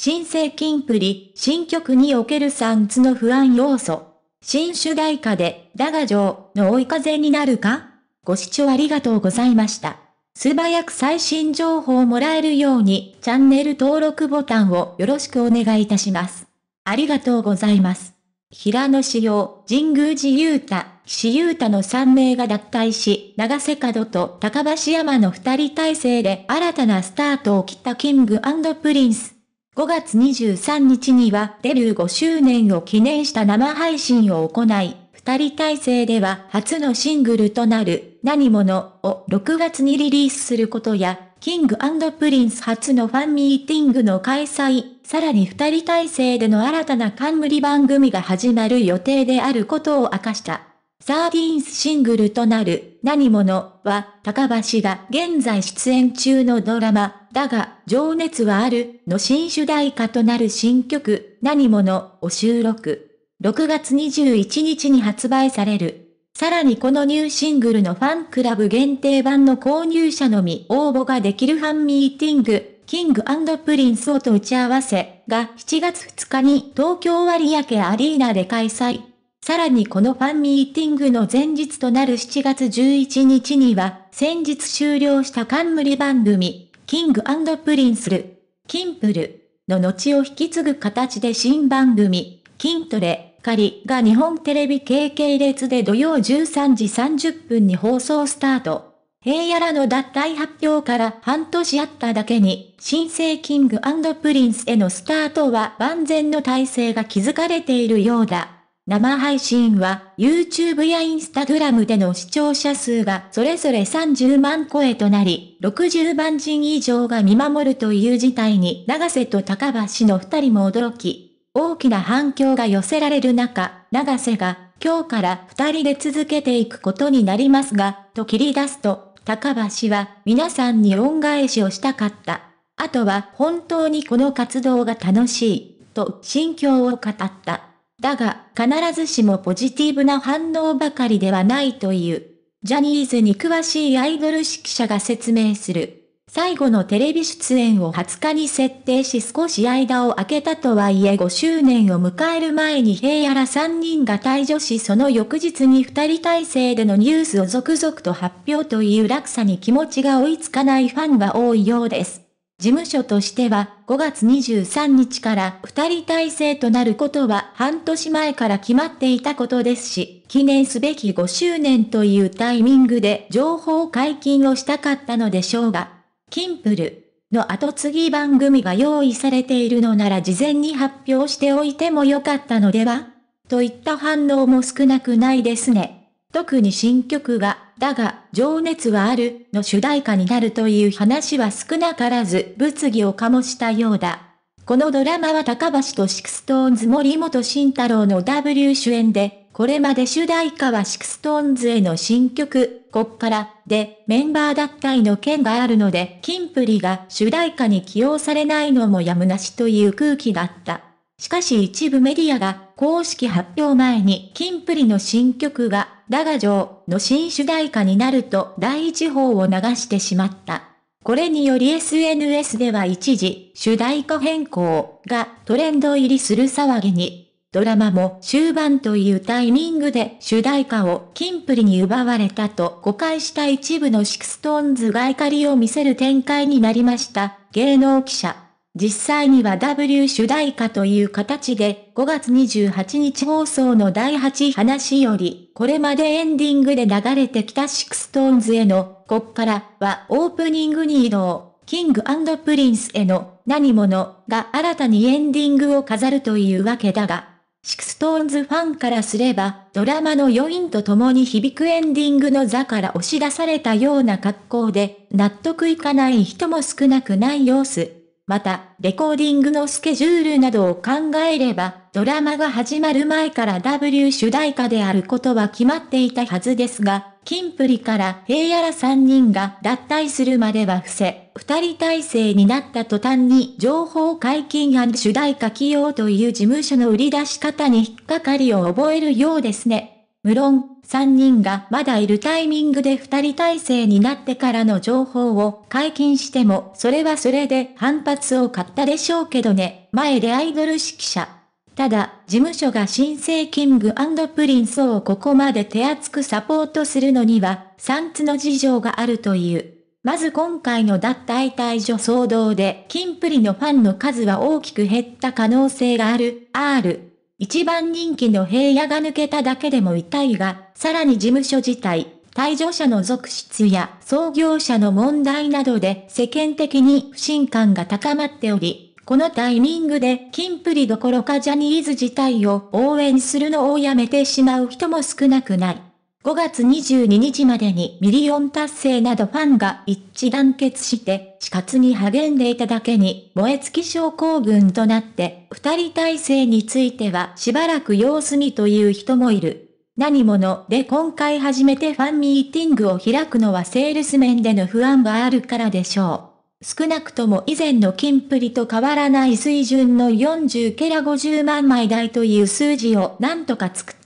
新生金プリ、新曲におけるンつの不安要素。新主題歌で、だが上の追い風になるかご視聴ありがとうございました。素早く最新情報をもらえるように、チャンネル登録ボタンをよろしくお願いいたします。ありがとうございます。平野志耀、神宮寺雄太、岸優太の3名が脱退し、長瀬角と高橋山の2人体制で新たなスタートを切ったキングプリンス。5月23日にはデビュー5周年を記念した生配信を行い、二人体制では初のシングルとなる何者を6月にリリースすることや、キングプリンス初のファンミーティングの開催、さらに二人体制での新たな冠番組が始まる予定であることを明かした。サーディーンスシングルとなる何者は、高橋が現在出演中のドラマ、だが、情熱はあるの新主題歌となる新曲、何者を収録。6月21日に発売される。さらにこのニューシングルのファンクラブ限定版の購入者のみ応募ができるファンミーティング、キングプリンスをと打ち合わせが7月2日に東京割明アリーナで開催。さらにこのファンミーティングの前日となる7月11日には、先日終了した冠番組、キングプリンスル、キンプルの後を引き継ぐ形で新番組、筋トレ、仮が日本テレビ経験列で土曜13時30分に放送スタート。平野らの脱退発表から半年あっただけに、新生キングプリンスへのスタートは万全の体制が築かれているようだ。生配信は YouTube や Instagram での視聴者数がそれぞれ30万超えとなり、60万人以上が見守るという事態に長瀬と高橋の二人も驚き、大きな反響が寄せられる中、長瀬が今日から二人で続けていくことになりますが、と切り出すと、高橋は皆さんに恩返しをしたかった。あとは本当にこの活動が楽しい、と心境を語った。だが、必ずしもポジティブな反応ばかりではないという。ジャニーズに詳しいアイドル指揮者が説明する。最後のテレビ出演を20日に設定し少し間を空けたとはいえ5周年を迎える前に平野ら3人が退場しその翌日に2人体制でのニュースを続々と発表という落差に気持ちが追いつかないファンは多いようです。事務所としては5月23日から2人体制となることは半年前から決まっていたことですし、記念すべき5周年というタイミングで情報解禁をしたかったのでしょうが、キンプルの後継ぎ番組が用意されているのなら事前に発表しておいてもよかったのではといった反応も少なくないですね。特に新曲が、だが、情熱はある、の主題歌になるという話は少なからず物議を醸したようだ。このドラマは高橋とシクストーンズ森本慎太郎の W 主演で、これまで主題歌はシクストーンズへの新曲、こっからでメンバー脱退の件があるので、キンプリが主題歌に起用されないのもやむなしという空気だった。しかし一部メディアが公式発表前にキンプリの新曲がだが城の新主題歌になると第一報を流してしまった。これにより SNS では一時、主題歌変更がトレンド入りする騒ぎに。ドラマも終盤というタイミングで主題歌をキンプリに奪われたと誤解した一部のシクストーンズが怒りを見せる展開になりました。芸能記者。実際には W 主題歌という形で、5月28日放送の第8話より、これまでエンディングで流れてきたシクストーンズへの、こっからはオープニングに移動、キングプリンスへの何者が新たにエンディングを飾るというわけだが、シクストーンズファンからすれば、ドラマの余韻と共に響くエンディングの座から押し出されたような格好で、納得いかない人も少なくない様子。また、レコーディングのスケジュールなどを考えれば、ドラマが始まる前から W 主題歌であることは決まっていたはずですが、キンプリから平野ら3人が脱退するまでは伏せ、2人体制になった途端に情報解禁案主題歌起用という事務所の売り出し方に引っかかりを覚えるようですね。無論、3人がまだいるタイミングで2人体制になってからの情報を解禁しても、それはそれで反発を買ったでしょうけどね、前でアイドル指揮者。ただ、事務所が新生キングプリンスをここまで手厚くサポートするのには、3つの事情があるという。まず今回の脱退退場騒動で、キンプリのファンの数は大きく減った可能性がある、R。一番人気の平野が抜けただけでも痛いが、さらに事務所自体、退場者の続出や創業者の問題などで世間的に不信感が高まっており、このタイミングで金プリどころかジャニーズ自体を応援するのをやめてしまう人も少なくない。5月22日までにミリオン達成などファンが一致団結して死活に励んでいただけに燃え尽き症候群となって二人体制についてはしばらく様子見という人もいる。何者で今回初めてファンミーティングを開くのはセールス面での不安があるからでしょう。少なくとも以前の金プリと変わらない水準の40ケラ50万枚台という数字を何とか作っ、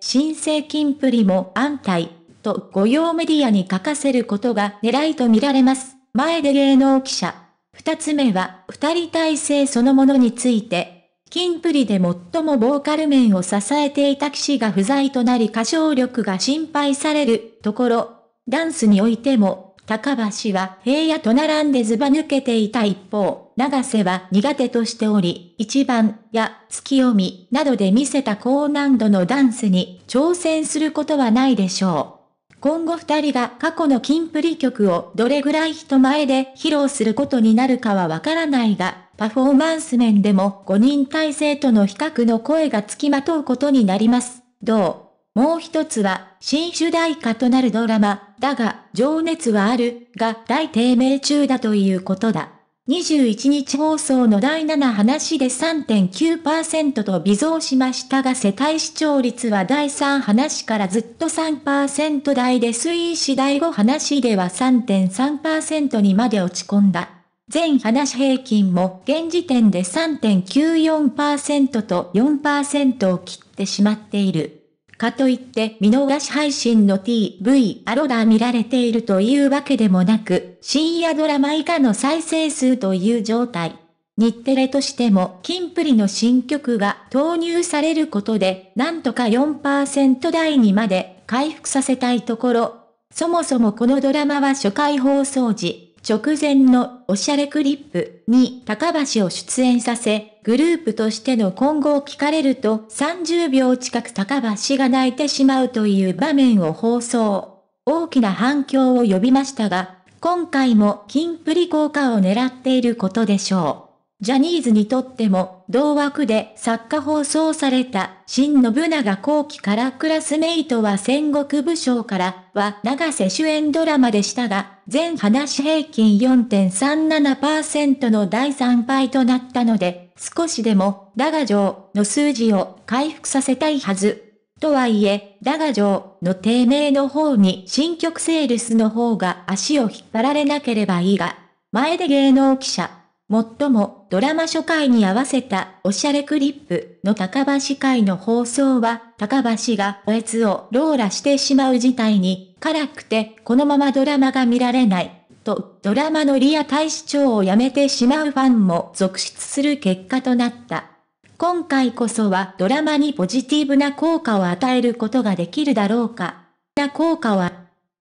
新生金プリも安泰、と御用メディアに書かせることが狙いとみられます。前で芸能記者。二つ目は、二人体制そのものについて、金プリで最もボーカル面を支えていた騎士が不在となり歌唱力が心配されるところ、ダンスにおいても高橋は平野と並んでずば抜けていた一方、長瀬は苦手としており、一番や月読みなどで見せた高難度のダンスに挑戦することはないでしょう。今後二人が過去の金プリ曲をどれぐらい人前で披露することになるかはわからないが、パフォーマンス面でも5人体制との比較の声がつきまとうことになります。どうもう一つは、新主題歌となるドラマ、だが、情熱はある、が大低迷中だということだ。21日放送の第7話で3.9%と微増しましたが世帯視聴率は第3話からずっと3%台で推移し第5話では3.3%にまで落ち込んだ。全話平均も現時点で3.94%と4%を切ってしまっている。かといって見逃し配信の TV アロが見られているというわけでもなく、深夜ドラマ以下の再生数という状態。日テレとしても、金プリの新曲が投入されることで、なんとか4%台にまで回復させたいところ。そもそもこのドラマは初回放送時、直前のおしゃれクリップに高橋を出演させ、グループとしての今後を聞かれると30秒近く高橋が泣いてしまうという場面を放送。大きな反響を呼びましたが、今回も金プリ効果を狙っていることでしょう。ジャニーズにとっても、同枠で作家放送された、新信長後期からクラスメイトは戦国武将からは長瀬主演ドラマでしたが、全話平均4.37%の第3敗となったので、少しでも、だが城の数字を回復させたいはず。とはいえ、だが城の低迷の方に新曲セールスの方が足を引っ張られなければいいが、前で芸能記者。もっとも、ドラマ初回に合わせたおしゃれクリップの高橋会の放送は、高橋がおえつをローラしてしまう事態に、辛くてこのままドラマが見られない。とドラマのリア大使長を辞めてしまうファンも続出する結果となった。今回こそはドラマにポジティブな効果を与えることができるだろうか。な効果は